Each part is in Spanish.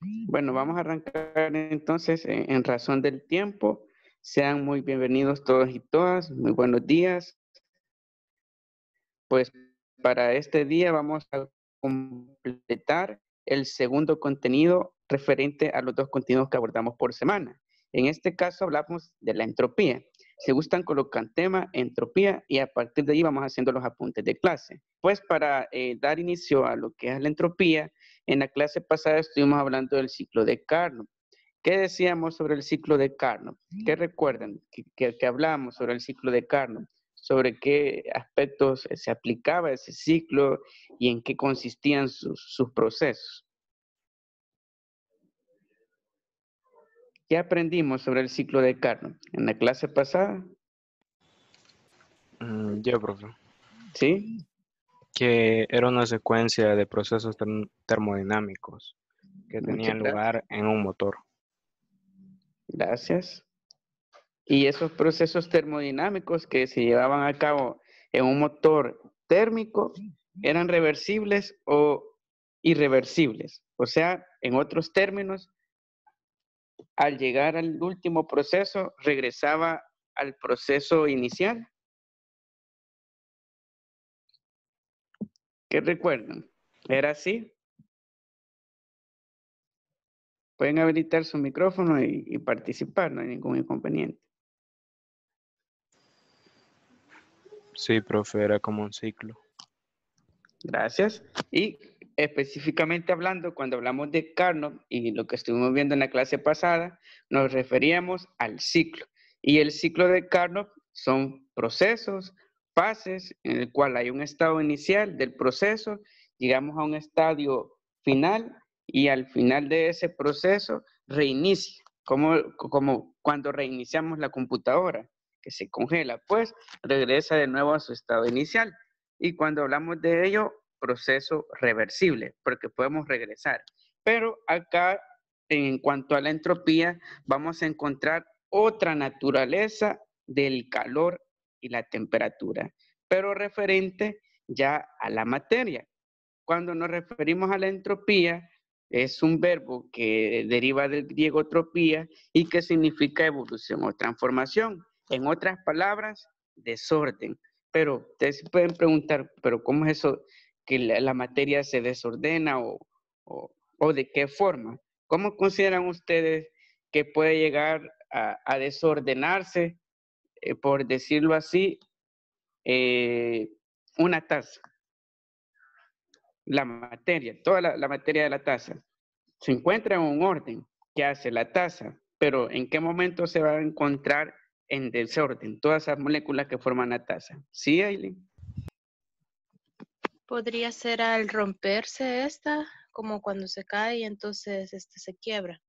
Bueno, vamos a arrancar entonces en, razón del tiempo. Sean muy bienvenidos todos y todas. Muy buenos días. Pues para este día vamos a completar el segundo contenido referente a los dos contenidos que abordamos por semana. En este caso hablamos de la entropía. Se gustan, colocan tema, entropía, y a partir de ahí vamos haciendo los apuntes de clase. Pues para eh, dar inicio a lo que es la entropía, en la clase pasada estuvimos hablando del ciclo de Carnot. ¿Qué decíamos sobre el ciclo de Carnot? ¿Qué recuerdan? Que, que, hablamos sobre el ciclo de Carnot, sobre qué aspectos se aplicaba ese ciclo y en qué consistían sus, procesos. ¿Qué aprendimos sobre el ciclo de Carnot en la clase pasada? Mm, yo, ¿Sí? que era una secuencia de procesos termodinámicos que tenían lugar en un motor. Gracias. Y esos procesos termodinámicos que se llevaban a cabo en un motor térmico eran reversibles o irreversibles. O sea, en otros términos, al llegar al último proceso, regresaba al proceso inicial ¿Qué recuerdan? ¿Era así? Pueden habilitar su micrófono y, participar, no hay ningún inconveniente. Sí, profe, era como un ciclo. Gracias. Y específicamente hablando, cuando hablamos de Carnot y lo que estuvimos viendo en la clase pasada, nos referíamos al ciclo. Y el ciclo de Carnot son procesos, fases en el cual hay un estado inicial del proceso, llegamos a un estadio final y al final de ese proceso reinicia, como, como cuando reiniciamos la computadora, que se congela, pues regresa de nuevo a su estado inicial. Y cuando hablamos de ello, proceso reversible, porque podemos regresar. Pero acá, en cuanto a la entropía, vamos a encontrar otra naturaleza del calor y la temperatura, pero referente ya a la materia. Cuando nos referimos a la entropía, es un verbo que deriva del griego tropía y que significa evolución o transformación. En otras palabras, desorden. Pero ustedes pueden preguntar, pero ¿cómo es eso que la, materia se desordena o, o, de qué forma? ¿Cómo consideran ustedes que puede llegar a desordenarse eh, por decirlo así, eh, una taza. La materia, toda la, materia de la taza, se encuentra en un orden que hace la taza, pero ¿en qué momento se va a encontrar en desorden todas esas moléculas que forman la taza? ¿Sí, Aileen? Podría ser al romperse esta, como cuando se cae y entonces este se quiebra.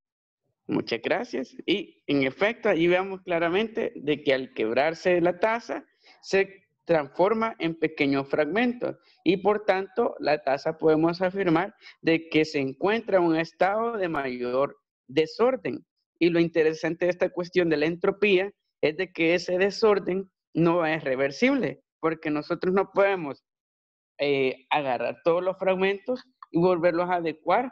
Muchas gracias. Y en efecto, ahí veamos claramente de que al quebrarse la taza, se transforma en pequeños fragmentos y por tanto la taza podemos afirmar de que se encuentra en un estado de mayor desorden. Y lo interesante de esta cuestión de la entropía es de que ese desorden no es reversible, porque nosotros no podemos eh, agarrar todos los fragmentos y volverlos a adecuar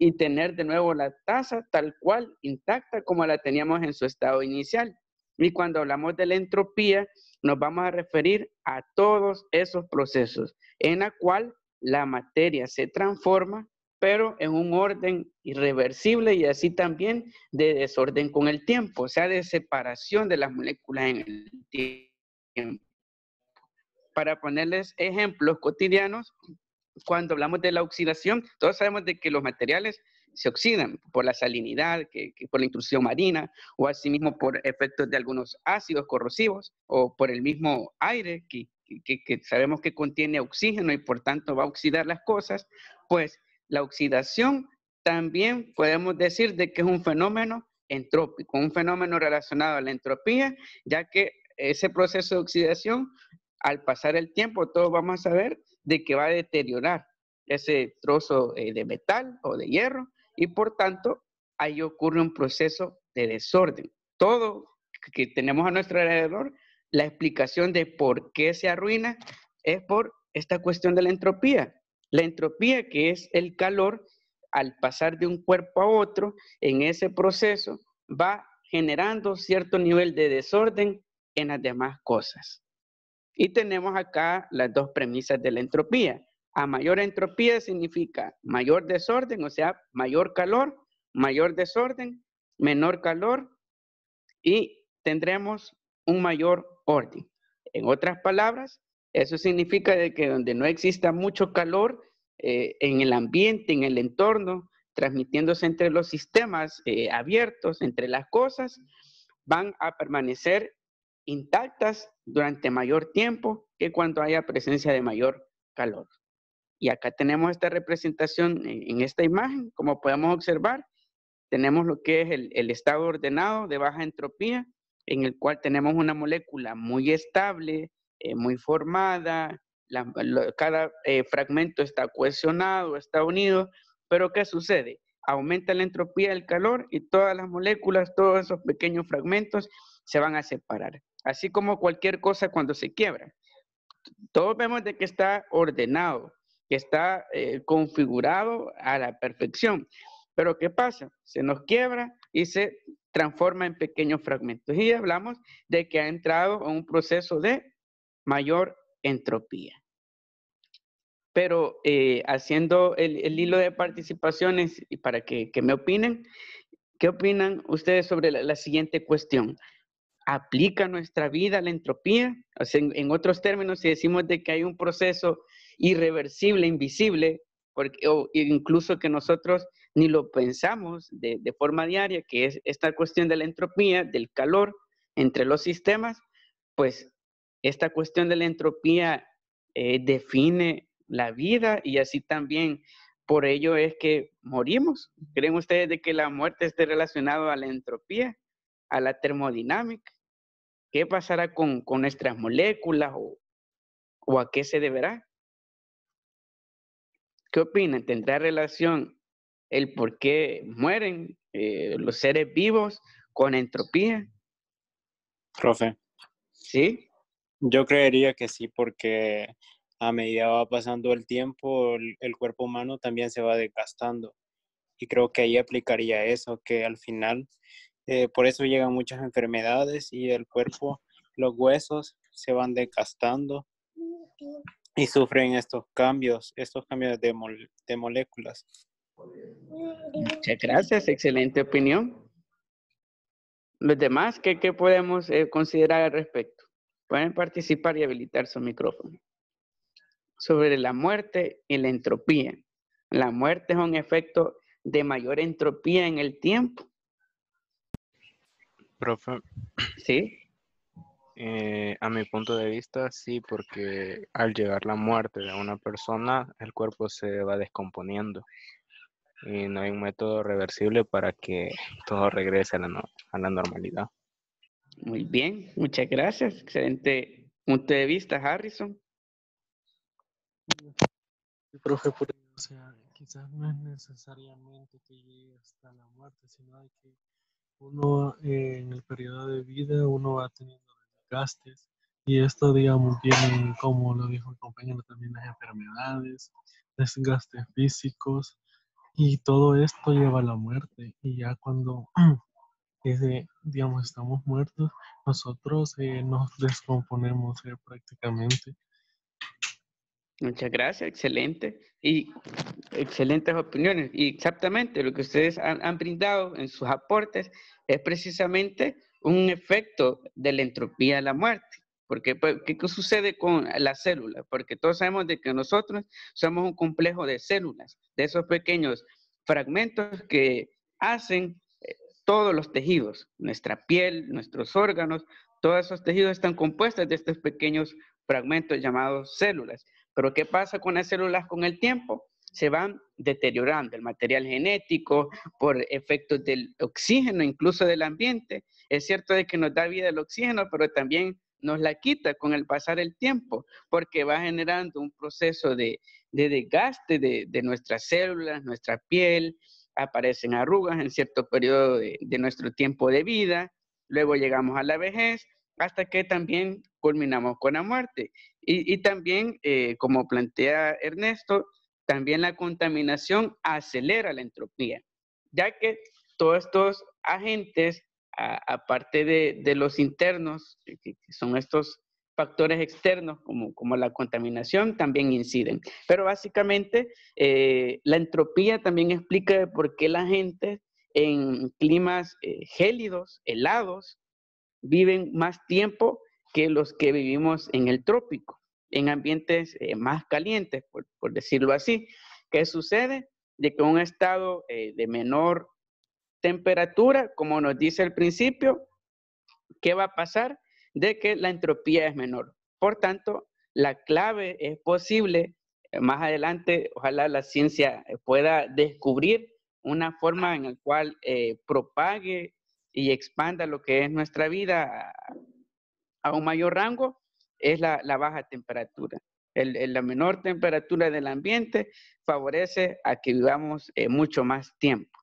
y, tener de nuevo la tasa tal cual, intacta como la teníamos en su estado inicial. Y cuando hablamos de la entropía, nos vamos a referir a todos esos procesos en la cual la materia se transforma, pero en un orden irreversible y así también de desorden con el tiempo, o sea, de separación de las moléculas en el tiempo. Para ponerles ejemplos cotidianos, cuando hablamos de la oxidación, todos sabemos de que los materiales se oxidan por la salinidad, que, por la intrusión marina, o asimismo por efectos de algunos ácidos corrosivos, o por el mismo aire que, que sabemos que contiene oxígeno y por tanto va a oxidar las cosas, pues la oxidación también podemos decir de que es un fenómeno entrópico, un fenómeno relacionado a la entropía, ya que ese proceso de oxidación, al pasar el tiempo, todos vamos a ver de que va a deteriorar ese trozo eh, de metal o de hierro y por tanto ahí ocurre un proceso de desorden. Todo que tenemos a nuestro alrededor, la explicación de por qué se arruina es por esta cuestión de la entropía. La entropía que es el calor al pasar de un cuerpo a otro, en ese proceso va generando cierto nivel de desorden en las demás cosas. Y tenemos acá las dos premisas de la entropía. A mayor entropía significa mayor desorden, o sea, mayor calor, mayor desorden, menor calor y tendremos un mayor orden. En otras palabras, eso significa de que donde no exista mucho calor eh, en el ambiente, en el entorno, transmitiéndose entre los sistemas eh, abiertos, entre las cosas, van a permanecer intactas durante mayor tiempo que cuando haya presencia de mayor calor. Y acá tenemos esta representación en esta imagen. Como podemos observar, tenemos lo que es el, estado ordenado de baja entropía, en el cual tenemos una molécula muy estable, eh, muy formada, cada eh, fragmento está cohesionado, está unido, pero ¿qué sucede? Aumenta la entropía del calor y todas las moléculas, todos esos pequeños fragmentos se van a separar. Así como cualquier cosa cuando se quiebra. Todos vemos de que está ordenado, que está eh, configurado a la perfección. Pero ¿qué pasa? Se nos quiebra y se transforma en pequeños fragmentos. Y hablamos de que ha entrado en un proceso de mayor entropía. Pero eh, haciendo el, hilo de participaciones y para que, me opinen, ¿qué opinan ustedes sobre la siguiente cuestión? aplica nuestra vida a la entropía. en, otros términos, si decimos de que hay un proceso irreversible, invisible, porque, o incluso que nosotros ni lo pensamos de, forma diaria, que es esta cuestión de la entropía, del calor entre los sistemas, pues esta cuestión de la entropía eh, define la vida y así también por ello es que morimos. ¿Creen ustedes de que la muerte esté relacionada a la entropía, a la termodinámica? ¿Qué pasará con, nuestras moléculas o, o a qué se deberá? ¿Qué opinan? ¿Tendrá relación el por qué mueren eh, los seres vivos con entropía? Profe. ¿Sí? Yo creería que sí, porque a medida va pasando el tiempo, el, cuerpo humano también se va desgastando. Y creo que ahí aplicaría eso, que al final eh, por eso llegan muchas enfermedades y el cuerpo, los huesos se van desgastando y sufren estos cambios, estos cambios de, moléculas. Muchas gracias, excelente opinión. Los demás, ¿qué, podemos eh, considerar al respecto? Pueden participar y habilitar su micrófono. Sobre la muerte y la entropía. La muerte es un efecto de mayor entropía en el tiempo Profe. ¿Sí? Eh, a mi punto de vista, sí, porque al llegar la muerte de una persona, el cuerpo se va descomponiendo y no hay un método reversible para que todo regrese a la, normalidad. Muy bien, muchas gracias. Excelente punto de vista, Harrison. profe, quizás no es necesariamente que llegue hasta la muerte, sino hay que uno en el periodo de vida, uno va teniendo desgastes y esto, digamos, tiene, como lo dijo el compañero, también las enfermedades, desgastes físicos y todo esto lleva a la muerte y ya cuando... digamos, estamos muertos, nosotros eh, nos descomponemos eh, prácticamente Muchas gracias, excelente. Y excelentes opiniones. Y exactamente lo que ustedes han, brindado en sus aportes es precisamente un efecto de la entropía de la muerte. Porque, pues, ¿qué, ¿qué sucede con las células? Porque todos sabemos de que nosotros somos un complejo de células, de esos pequeños fragmentos que hacen eh, todos los tejidos, nuestra piel, nuestros órganos, todos esos tejidos están compuestos de estos pequeños fragmentos llamados células. Pero ¿qué pasa con las células con el tiempo? Se van deteriorando el material genético por efectos del oxígeno, incluso del ambiente. Es cierto de que nos da vida el oxígeno, pero también nos la quita con el pasar el tiempo, porque va generando un proceso de, desgaste de, nuestras células, nuestra piel, aparecen arrugas en cierto periodo de nuestro tiempo de vida, luego llegamos a la vejez hasta que también culminamos con la muerte. Y, también, eh, como plantea Ernesto, también la contaminación acelera la entropía, ya que todos estos agentes, aparte de, los internos, eh, que son estos factores externos como, la contaminación, también inciden. Pero básicamente eh, la entropía también explica por qué la gente en climas gélidos, helados, viven más tiempo que los que vivimos en el trópico, en ambientes eh, más calientes, por, decirlo así. ¿Qué sucede? De que un estado eh, de menor temperatura, como nos dice el principio, ¿qué va a pasar? De que la entropía es menor. Por tanto, la clave es posible. Eh, más adelante, ojalá la ciencia pueda descubrir una forma en la cual propague y expanda lo que es nuestra vida a un mayor rango, es la, baja temperatura. El, la menor temperatura del ambiente favorece a que vivamos eh, mucho más tiempo.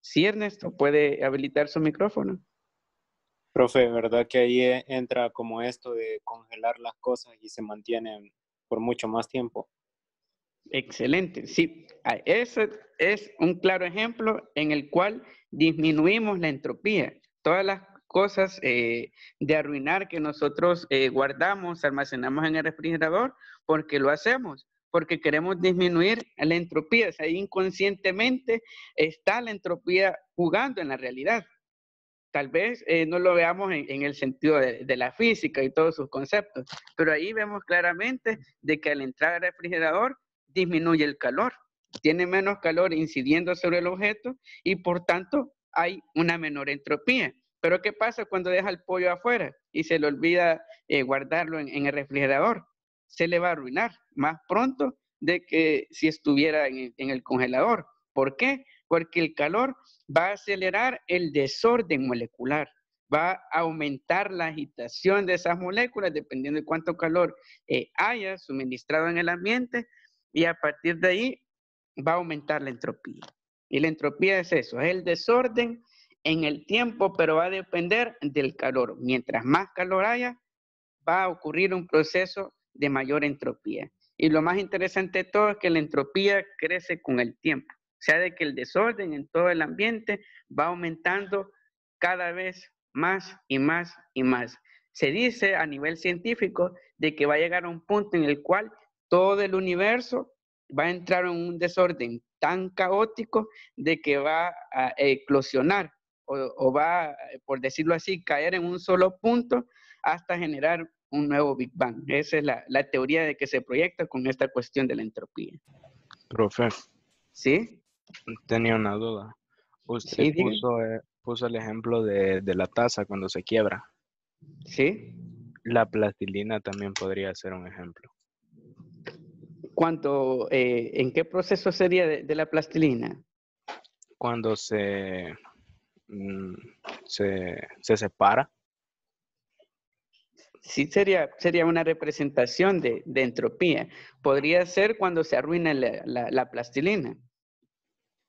Si Ernesto puede habilitar su micrófono. Profe, ¿verdad que ahí eh, entra como esto de congelar las cosas y se mantienen por mucho más tiempo? Excelente, sí. Ah, ese es un claro ejemplo en el cual disminuimos la entropía. Todas las cosas eh, de arruinar que nosotros eh, guardamos, almacenamos en el refrigerador, ¿por qué lo hacemos, porque queremos disminuir la entropía. Ahí inconscientemente está la entropía jugando en la realidad. Tal vez eh, no lo veamos en, el sentido de, de, la física y todos sus conceptos, pero ahí vemos claramente de que al entrar al refrigerador disminuye el calor tiene menos calor incidiendo sobre el objeto y por tanto hay una menor entropía. Pero ¿qué pasa cuando deja el pollo afuera y se le olvida eh, guardarlo en, el refrigerador? Se le va a arruinar más pronto de que si estuviera en, el congelador. ¿Por qué? Porque el calor va a acelerar el desorden molecular va a aumentar la agitación de esas moléculas dependiendo de cuánto calor eh, haya suministrado en el ambiente y a partir de ahí va a aumentar la entropía. Y la entropía es eso, es el desorden en el tiempo, pero va a depender del calor. Mientras más calor haya, va a ocurrir un proceso de mayor entropía. Y lo más interesante de todo es que la entropía crece con el tiempo. O sea, de que el desorden en todo el ambiente va aumentando cada vez más y más y más. Se dice a nivel científico de que va a llegar a un punto en el cual todo el universo va a entrar en un desorden tan caótico de que va a eclosionar o, va, por decirlo así, caer en un solo punto hasta generar un nuevo Big Bang. Esa es la, teoría de que se proyecta con esta cuestión de la entropía. Profe. ¿Sí? Tenía una duda. Usted puso, eh, puso, el ejemplo de, de la taza cuando se quiebra. Sí. La plastilina también podría ser un ejemplo. Eh, en qué proceso sería de, la plastilina? Cuando se, mm, se, se separa. Sí, sería, sería una representación de, entropía. Podría ser cuando se arruina la, plastilina.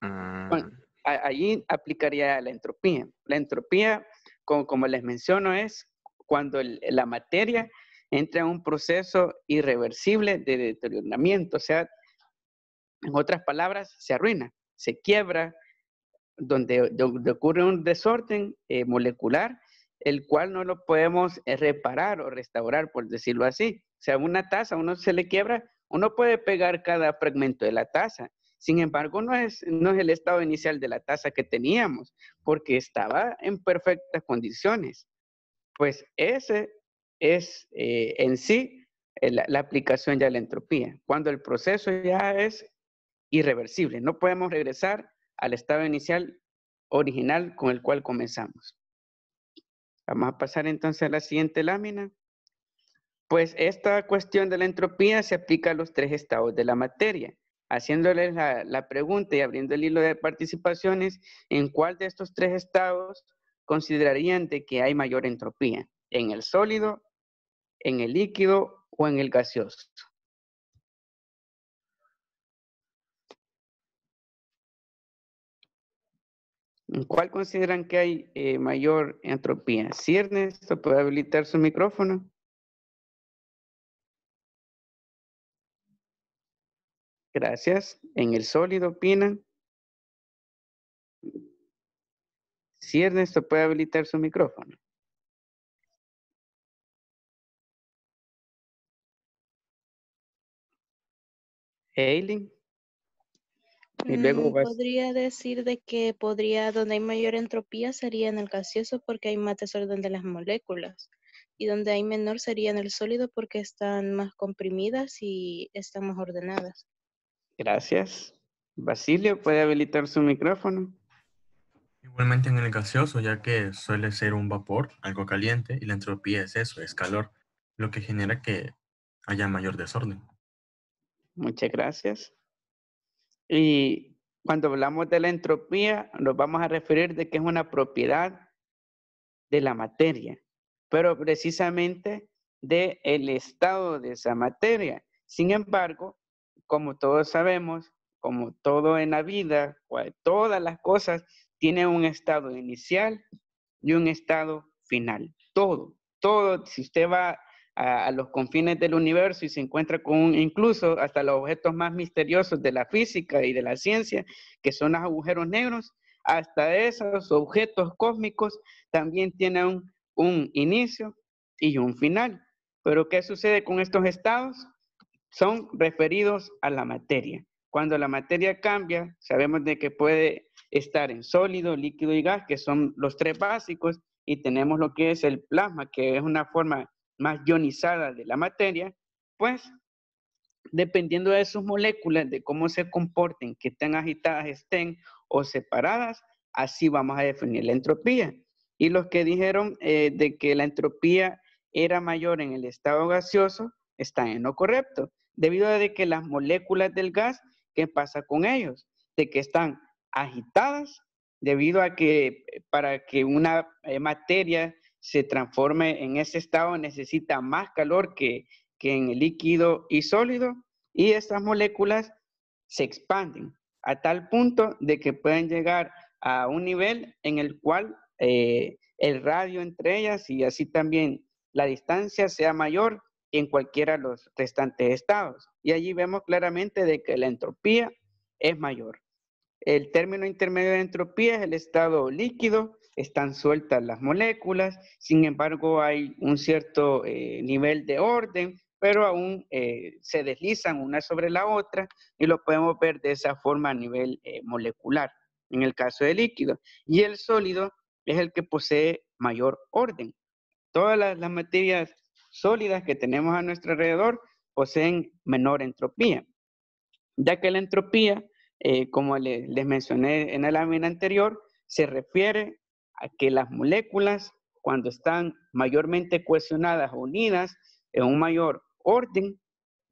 Mm. allí aplicaría la entropía. La entropía, como, les menciono, es cuando la materia entra en un proceso irreversible de deterioramiento, o sea, en otras palabras, se arruina, se quiebra, donde, ocurre un desorden eh, molecular, el cual no lo podemos eh, reparar o restaurar, por decirlo así. O sea, una taza, uno se le quiebra, uno puede pegar cada fragmento de la taza. Sin embargo, no es, no es el estado inicial de la taza que teníamos, porque estaba en perfectas condiciones. Pues ese es eh, en sí eh, la, aplicación ya de la entropía, cuando el proceso ya es irreversible, no podemos regresar al estado inicial original con el cual comenzamos. Vamos a pasar entonces a la siguiente lámina. Pues esta cuestión de la entropía se aplica a los tres estados de la materia. Haciéndoles la, pregunta y abriendo el hilo de participaciones, ¿en cuál de estos tres estados considerarían que hay mayor entropía? ¿En el sólido, en el líquido o en el gaseoso. ¿Cuál consideran que hay eh, mayor entropía? ciernes esto? puede habilitar su micrófono? Gracias. ¿En el sólido opinan? Ciernes, esto? puede habilitar su micrófono? Eileen. Mm, podría decir de que podría, donde hay mayor entropía sería en el gaseoso porque hay más desorden de las moléculas y donde hay menor sería en el sólido porque están más comprimidas y están más ordenadas. Gracias. Basilio, ¿puede habilitar su micrófono? Igualmente en el gaseoso, ya que suele ser un vapor, algo caliente, y la entropía es eso, es calor, lo que genera que haya mayor desorden. Muchas gracias. Y cuando hablamos de la entropía, nos vamos a referir de que es una propiedad de la materia, pero precisamente de el estado de esa materia. Sin embargo, como todos sabemos, como todo en la vida, todas las cosas tienen un estado inicial y un estado final. Todo, todo, si usted va a, los confines del universo y se encuentra con incluso hasta los objetos más misteriosos de la física y de la ciencia, que son los agujeros negros, hasta esos objetos cósmicos también tienen un, un inicio y un final. Pero ¿qué sucede con estos estados? Son referidos a la materia. Cuando la materia cambia, sabemos de que puede estar en sólido, líquido y gas, que son los tres básicos, y tenemos lo que es el plasma, que es una forma más ionizada de la materia, pues dependiendo de sus moléculas, de cómo se comporten, que estén agitadas, estén o separadas, así vamos a definir la entropía. Y los que dijeron eh, de que la entropía era mayor en el estado gaseoso, están en lo correcto, debido a que las moléculas del gas, ¿qué pasa con ellos? De que están agitadas, debido a que eh, para que una eh, materia se transforme en ese estado, necesita más calor que, en el líquido y sólido y estas moléculas se expanden a tal punto de que pueden llegar a un nivel en el cual eh, el radio entre ellas y así también la distancia sea mayor en cualquiera de los restantes estados. Y allí vemos claramente de que la entropía es mayor. El término intermedio de entropía es el estado líquido están sueltas las moléculas, sin embargo hay un cierto eh, nivel de orden, pero aún eh, se deslizan una sobre la otra y lo podemos ver de esa forma a nivel eh, molecular, en el caso del líquido. Y el sólido es el que posee mayor orden. Todas las, materias sólidas que tenemos a nuestro alrededor poseen menor entropía, ya que la entropía, como les mencioné en la lámina anterior, se refiere a que las moléculas, cuando están mayormente cohesionadas o unidas en un mayor orden,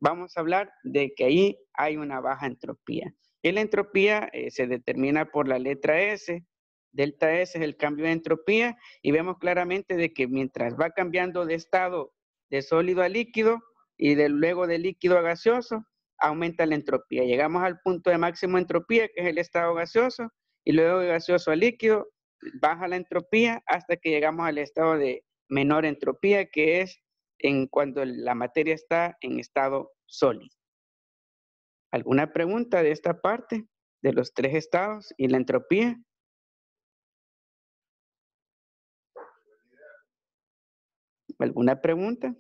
vamos a hablar de que ahí hay una baja entropía. Y la entropía eh, se determina por la letra S, delta S es el cambio de entropía, y vemos claramente de que mientras va cambiando de estado de sólido a líquido y luego de líquido a gaseoso, aumenta la entropía. Llegamos al punto de máximo entropía, que es el estado gaseoso, y luego de gaseoso a líquido, baja la entropía hasta que llegamos al estado de menor entropía, que es en cuando la materia está en estado sólido. ¿Alguna pregunta de esta parte, de los tres estados y la entropía? ¿Alguna pregunta?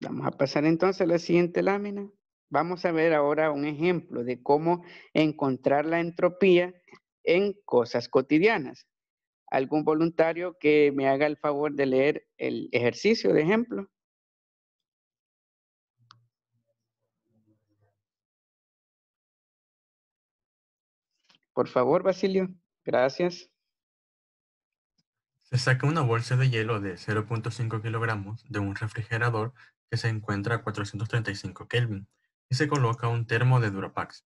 Vamos a pasar entonces a la siguiente lámina. Vamos a ver ahora un ejemplo de cómo encontrar la entropía en cosas cotidianas. ¿Algún voluntario que me haga el favor de leer el ejercicio de ejemplo? Por favor, Basilio. Gracias. Se saca una bolsa de hielo de 0.5 kilogramos de un refrigerador que se encuentra a 435 Kelvin se coloca un termo de Durapax.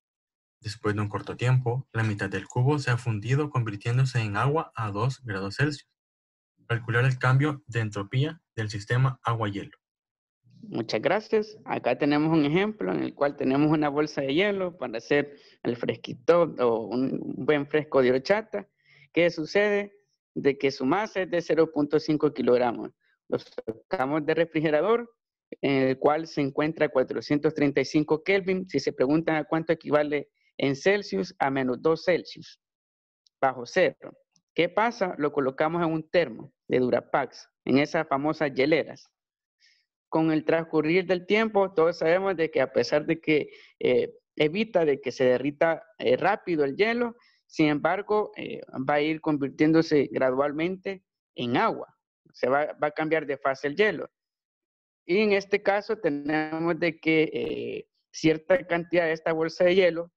Después de un corto tiempo, la mitad del cubo se ha fundido convirtiéndose en agua a 2 grados Celsius. Calcular el cambio de entropía del sistema agua-hielo. Muchas gracias. Acá tenemos un ejemplo en el cual tenemos una bolsa de hielo para hacer el fresquito o un buen fresco de horchata. ¿Qué sucede? De que su masa es de 0.5 kilogramos. Lo sacamos del refrigerador en el cual se encuentra 435 Kelvin, si se preguntan a cuánto equivale en Celsius, a menos 2 Celsius, bajo cero. ¿Qué pasa? Lo colocamos en un termo de Durapax, en esas famosas hieleras. Con el transcurrir del tiempo, todos sabemos de que a pesar de que eh, evita de que se derrita eh, rápido el hielo, sin embargo, eh, va a ir convirtiéndose gradualmente en agua. Se va a cambiar de fase el hielo. Y en este caso tenemos de que eh, cierta cantidad de esta bolsa de hielo,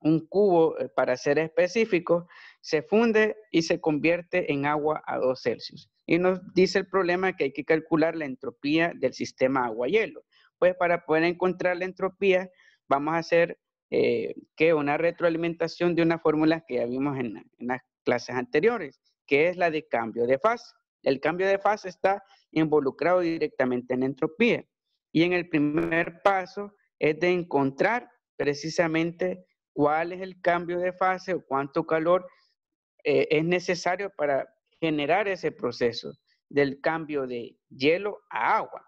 un cubo eh, para ser específico, se funde y se convierte en agua a 2 Celsius. Y nos dice el problema que hay que calcular la entropía del sistema agua-hielo. Pues para poder encontrar la entropía, vamos a hacer eh, que una retroalimentación de una fórmula que ya vimos en las clases anteriores, que es la de cambio de fase. El cambio de fase está involucrado directamente en entropía. Y en el primer paso es de encontrar precisamente cuál es el cambio de fase o cuánto calor eh, es necesario para generar ese proceso del cambio de hielo a agua.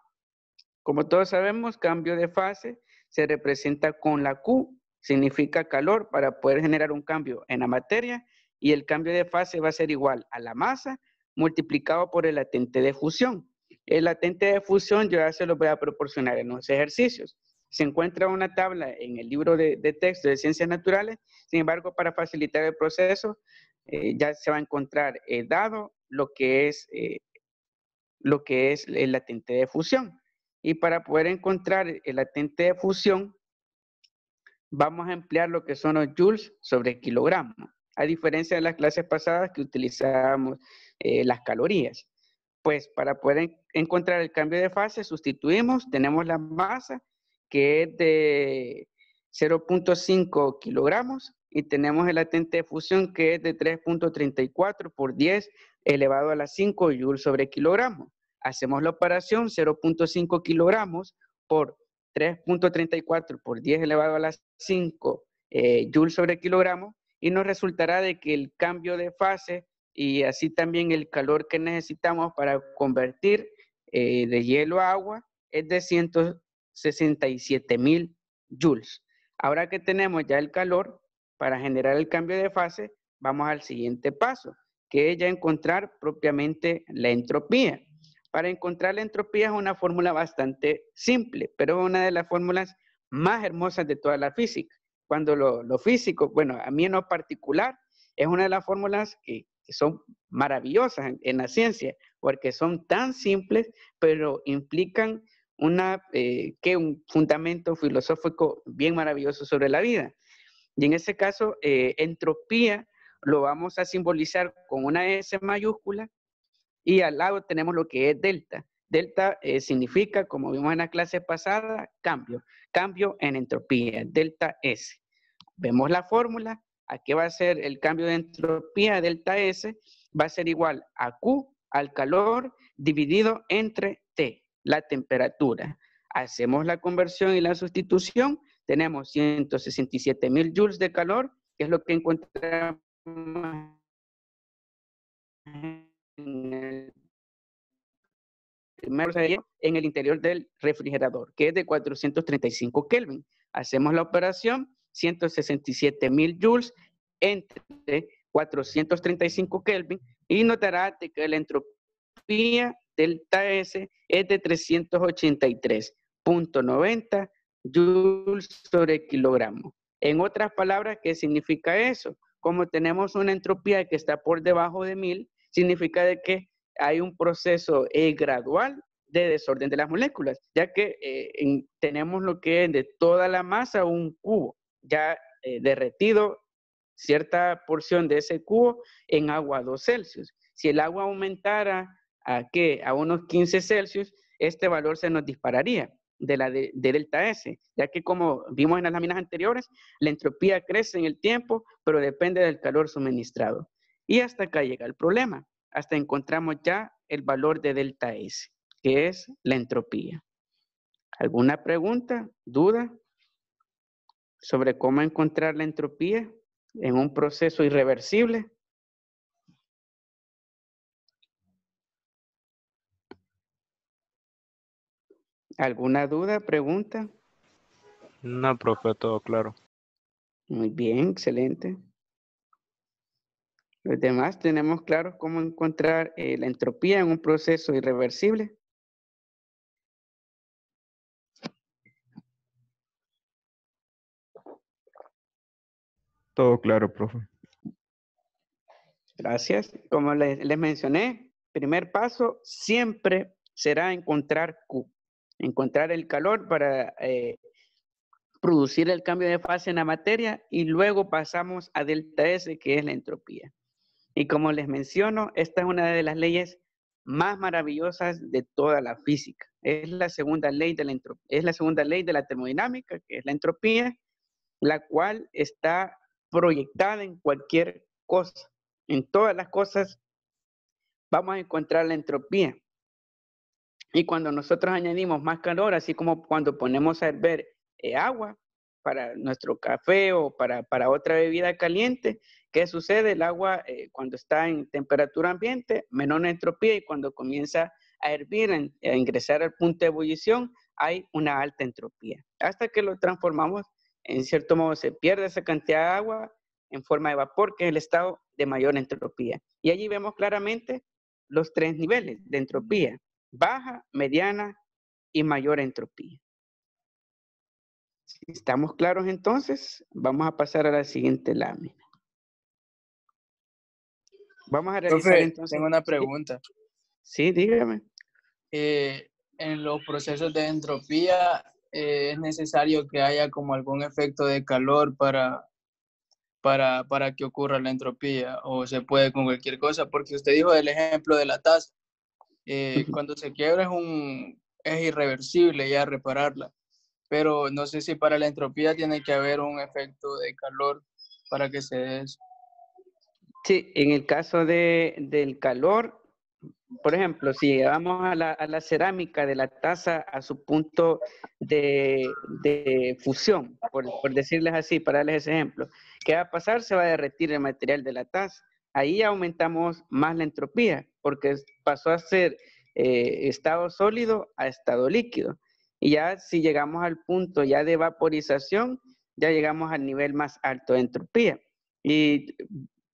Como todos sabemos, cambio de fase se representa con la Q, significa calor para poder generar un cambio en la materia y el cambio de fase va a ser igual a la masa multiplicado por el latente de fusión. El latente de fusión yo ya se lo voy a proporcionar en los ejercicios. Se encuentra una tabla en el libro de, texto de ciencias naturales, sin embargo, para facilitar el proceso, eh, ya se va a encontrar eh, dado lo que es eh, lo que es el latente de fusión. Y para poder encontrar el latente de fusión, vamos a emplear lo que son los joules sobre kilogramos. A diferencia de las clases pasadas que utilizábamos eh, las calorías. Pues para poder encontrar el cambio de fase, sustituimos, tenemos la masa que es de 0.5 kilogramos y tenemos el latente de fusión que es de 3.34 por 10 elevado a las 5 joules sobre kilogramo. Hacemos la operación 0.5 kilogramos por 3.34 por 10 elevado a las 5 joules eh, sobre kilogramo y nos resultará de que el cambio de fase y así también el calor que necesitamos para convertir eh, de hielo a agua es de 167 mil joules. Ahora que tenemos ya el calor, para generar el cambio de fase, vamos al siguiente paso, que es ya encontrar propiamente la entropía. Para encontrar la entropía es una fórmula bastante simple, pero es una de las fórmulas más hermosas de toda la física. Cuando lo, lo físico, bueno, a mí en lo particular, es una de las fórmulas que, que son maravillosas en, la ciencia, porque son tan simples, pero implican una, eh, que un fundamento filosófico bien maravilloso sobre la vida. Y en ese caso, eh, entropía lo vamos a simbolizar con una S mayúscula y al lado tenemos lo que es delta. Delta eh, significa, como vimos en la clase pasada, cambio, cambio en entropía, delta S. Vemos la fórmula a qué va a ser el cambio de entropía delta S, va a ser igual a Q al calor dividido entre T, la temperatura. Hacemos la conversión y la sustitución, tenemos 167 mil joules de calor, que es lo que encontramos en el interior del refrigerador, que es de 435 Kelvin. Hacemos la operación 167 mil joules entre 435 Kelvin y notará que la entropía delta S es de 383.90 joules sobre kilogramo. En otras palabras, ¿qué significa eso? Como tenemos una entropía que está por debajo de 1000, significa de que hay un proceso eh, gradual de desorden de las moléculas, ya que eh, tenemos lo que es de toda la masa un cubo ya eh, derretido cierta porción de ese cubo en agua a 2 Celsius. Si el agua aumentara a A unos 15 Celsius, este valor se nos dispararía de la de, delta S, ya que como vimos en las láminas anteriores, la entropía crece en el tiempo, pero depende del calor suministrado. Y hasta acá llega el problema, hasta encontramos ya el valor de delta S, que es la entropía. ¿Alguna pregunta, duda? sobre cómo encontrar la entropía en un proceso irreversible. ¿Alguna duda, pregunta? No, profe, todo claro. Muy bien, excelente. Los demás tenemos claro cómo encontrar eh, la entropía en un proceso irreversible. Todo claro, profe. Gracias. Como les, mencioné, primer paso siempre será encontrar Q, encontrar el calor para eh, producir el cambio de fase en la materia y luego pasamos a delta S, que es la entropía. Y como les menciono, esta es una de las leyes más maravillosas de toda la física. Es la segunda ley de la, es la, segunda ley de la termodinámica, que es la entropía, la cual está proyectada en cualquier cosa. En todas las cosas vamos a encontrar la entropía. Y cuando nosotros añadimos más calor, así como cuando ponemos a hervir eh, agua para nuestro café o para, otra bebida caliente, ¿qué sucede? El agua eh, cuando está en temperatura ambiente, menor entropía y cuando comienza a hervir, a ingresar al punto de ebullición, hay una alta entropía. Hasta que lo transformamos en cierto modo se pierde esa cantidad de agua en forma de vapor, que es el estado de mayor entropía. Y allí vemos claramente los tres niveles de entropía, baja, mediana y mayor entropía. Si estamos claros entonces, vamos a pasar a la siguiente lámina. Vamos a realizar entonces... Tengo una pregunta. Sí, dígame. Eh, en los procesos de entropía, eh, es necesario que haya como algún efecto de calor para, para, para que ocurra la entropía o se puede con cualquier cosa, porque usted dijo del ejemplo de la taza. Eh, cuando se quiebra es, un, es irreversible ya repararla, pero no sé si para la entropía tiene que haber un efecto de calor para que se dé eso. Sí, en el caso de, del calor, por ejemplo, si vamos a la, cerámica de la taza a su punto de, fusión, por, decirles así, para darles ese ejemplo, ¿qué va a pasar? Se va a derretir el material de la taza. Ahí aumentamos más la entropía, porque pasó a ser eh, estado sólido a estado líquido. Y ya si llegamos al punto ya de vaporización, ya llegamos al nivel más alto de entropía. Y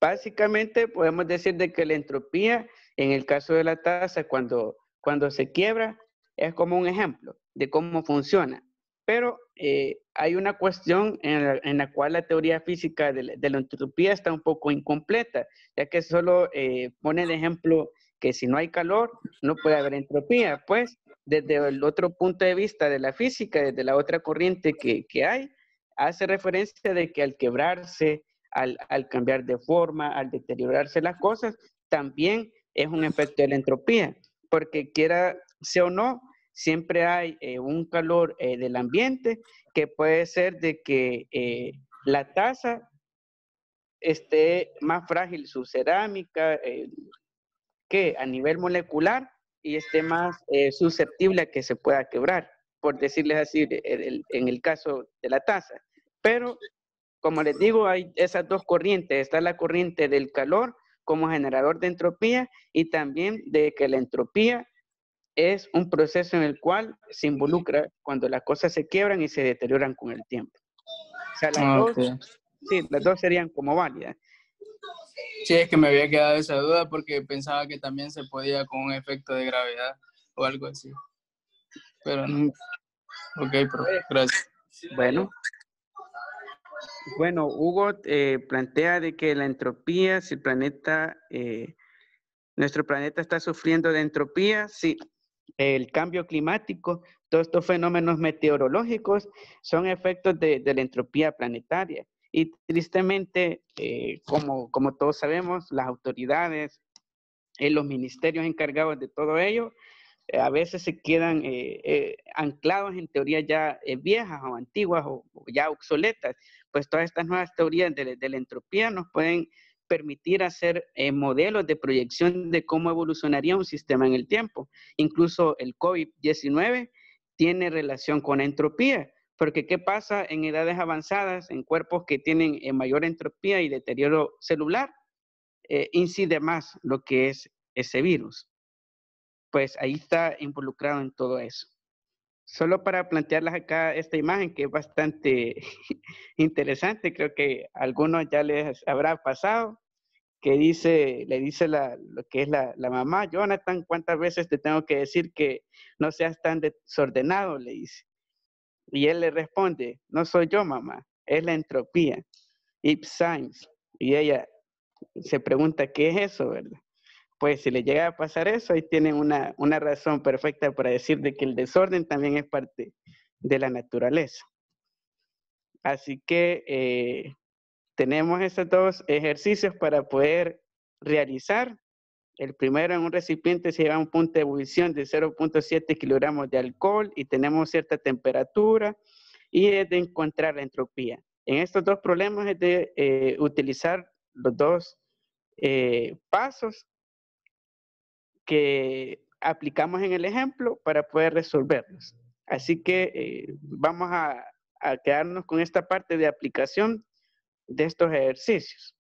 básicamente podemos decir de que la entropía en el caso de la tasa, cuando, cuando se quiebra, es como un ejemplo de cómo funciona. Pero eh, hay una cuestión en la, cual la teoría física de, la entropía está un poco incompleta, ya que solo eh, pone el ejemplo que si no hay calor, no puede haber entropía. Pues desde el otro punto de vista de la física, desde la otra corriente que, que hay, hace referencia de que al quebrarse, al, al cambiar de forma, al deteriorarse las cosas, también es un efecto de la entropía, porque quiera sea o no, siempre hay eh, un calor eh, del ambiente que puede ser de que eh, la taza esté más frágil su cerámica que a nivel molecular y esté más susceptible a que se pueda quebrar, por decirles así, en el caso de la taza. Pero, como les digo, hay esas dos corrientes. Está la corriente del calor como generador de entropía y también de que la entropía es un proceso en el cual se involucra cuando las cosas se quiebran y se deterioran con el tiempo. O sea, las, ah, dos, sí, las dos serían como válidas. Sí, es que me había quedado esa duda porque pensaba que también se podía con un efecto de gravedad o algo así. Pero no. Ok, pues, gracias. Bueno, bueno, Hugo eh, plantea de que la entropía, si el planeta, eh, nuestro planeta está sufriendo de entropía, si el cambio climático, todos estos fenómenos meteorológicos son efectos de, la entropía planetaria. Y tristemente, eh, como, todos sabemos, las autoridades, los ministerios encargados de todo ello, a veces se quedan anclados en teorías ya viejas o antiguas o, ya obsoletas pues todas estas nuevas teorías de, la entropía nos pueden permitir hacer eh, modelos de proyección de cómo evolucionaría un sistema en el tiempo. Incluso el COVID-19 tiene relación con entropía, porque ¿qué pasa en edades avanzadas, en cuerpos que tienen eh, mayor entropía y deterioro celular? Eh, incide más lo que es ese virus. Pues ahí está involucrado en todo eso solo para plantearles acá esta imagen que es bastante interesante, creo que a algunos ya les habrá pasado, que dice, le dice la, lo que es la, mamá, Jonathan, ¿cuántas veces te tengo que decir que no seas tan desordenado? Le dice. Y él le responde, no soy yo, mamá, es la entropía, signs Y ella se pregunta, ¿qué es eso, verdad? pues si le llega a pasar eso, ahí tienen una, una razón perfecta para decir de que el desorden también es parte de la naturaleza. Así que eh, tenemos estos dos ejercicios para poder realizar. El primero en un recipiente se lleva un punto de ebullición de 0.7 kilogramos de alcohol y tenemos cierta temperatura y es de encontrar la entropía. En estos dos problemas es de eh, utilizar los dos eh, pasos que aplicamos en el ejemplo para poder resolverlos. Así que eh, vamos a, quedarnos con esta parte de aplicación de estos ejercicios.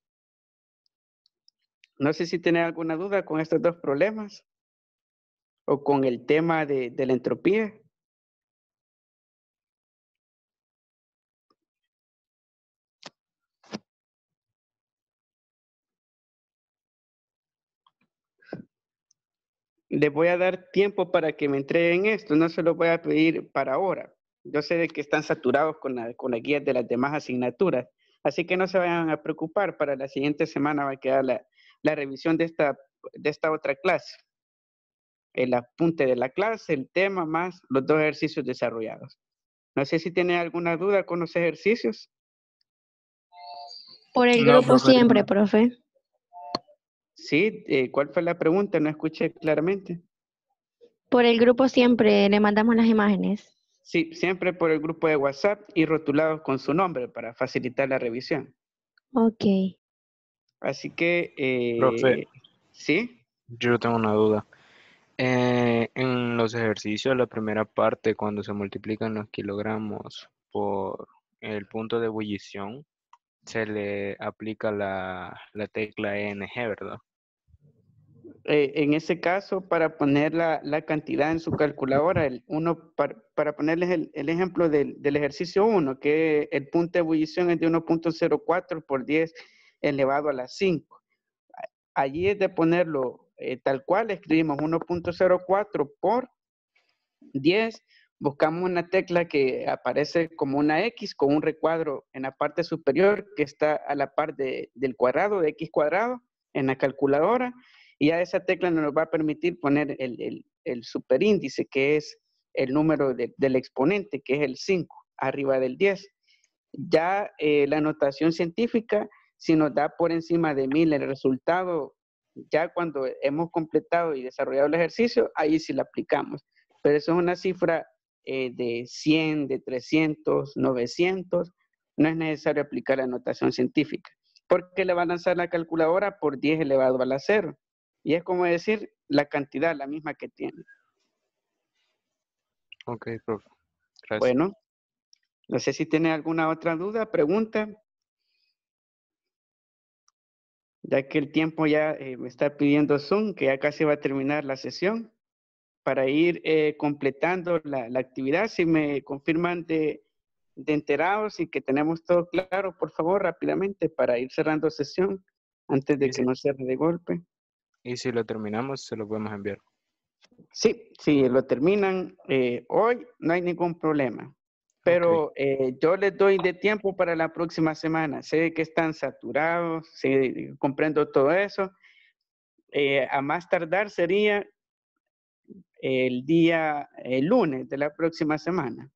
No sé si tiene alguna duda con estos dos problemas o con el tema de la entropía. les voy a dar tiempo para que me entreguen esto, no se lo voy a pedir para ahora. Yo sé de que están saturados con, con las guías de las demás asignaturas, así que no se vayan a preocupar, para la siguiente semana va a quedar la, revisión de esta, de esta otra clase. El apunte de la clase, el tema más los dos ejercicios desarrollados. No sé si tiene alguna duda con los ejercicios. Por el grupo siempre, profe. Sí, eh, ¿cuál fue la pregunta? No escuché claramente. Por el grupo siempre le mandamos las imágenes. Sí, siempre por el grupo de WhatsApp y rotulados con su nombre para facilitar la revisión. Ok. Así que... Eh, ¿Sí? Yo tengo una duda. Eh, en los ejercicios, la primera parte, cuando se multiplican los kilogramos por el punto de ebullición, se le aplica la, la tecla ENG, ¿verdad? Eh, en ese caso, para poner la, la cantidad en su calculadora, uno, para, para, ponerles el, el ejemplo del, del ejercicio 1, que el punto de ebullición es de 1.04 por 10 elevado a la 5. Allí es de ponerlo eh, tal cual, escribimos 1.04 por 10, buscamos una tecla que aparece como una X con un recuadro en la parte superior que está a la par del cuadrado, de X cuadrado, en la calculadora, y ya esa tecla nos va a permitir poner el, superíndice, que es el número del exponente, que es el 5, arriba del 10. Ya eh, la notación científica, si nos da por encima de 1000 el resultado, ya cuando hemos completado y desarrollado el ejercicio, ahí sí lo aplicamos. Pero eso es una cifra eh, de 100, de 300, 900, no es necesario aplicar la notación científica, porque le va a lanzar la calculadora por 10 elevado a la 0. Y es como decir la cantidad, la misma que tiene. Ok, profe. Gracias. Bueno, no sé si tiene alguna otra duda, pregunta. Ya que el tiempo ya eh, me está pidiendo Zoom, que ya casi va a terminar la sesión, para ir eh, completando la, actividad. Si me confirman de, enterados y que tenemos todo claro, por favor, rápidamente, para ir cerrando sesión antes de que nos no cierre de golpe y si lo terminamos, se lo podemos enviar. Sí, si lo terminan eh, hoy, no hay ningún problema. Pero eh, yo les doy de tiempo para la próxima semana. Sé que están saturados, comprendo todo eso. Eh, a más tardar sería el día el lunes de la próxima semana.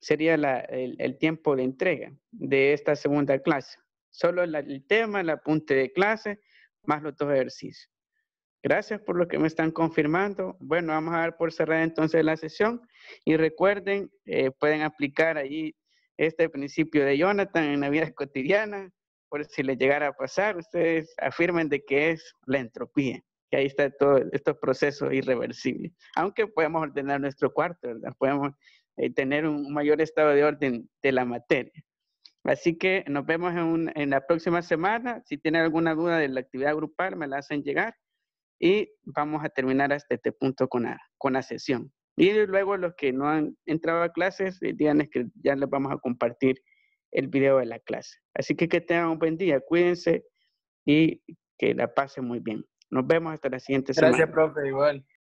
Sería el tiempo de entrega de esta segunda clase. Solo el tema, el apunte de clase, más los dos ejercicios. Gracias por lo que me están confirmando. Bueno, vamos a dar por cerrada entonces la sesión. Y recuerden, eh, pueden aplicar allí este principio de Jonathan en la vida cotidiana, por si les llegara a pasar, ustedes afirmen de que es la entropía, que ahí está todo, estos procesos irreversibles. Aunque podemos ordenar nuestro cuarto, Podemos eh, tener un mayor estado de orden de la materia. Así que nos vemos en, la próxima semana. Si tienen alguna duda de la actividad grupal, me la hacen llegar y vamos a terminar hasta este punto con la, con la sesión. Y luego los que no han entrado a clases, eh, es que ya les vamos a compartir el video de la clase. Así que que tengan un buen día, cuídense y que la pasen muy bien. Nos vemos hasta la siguiente semana. Gracias, profe, igual.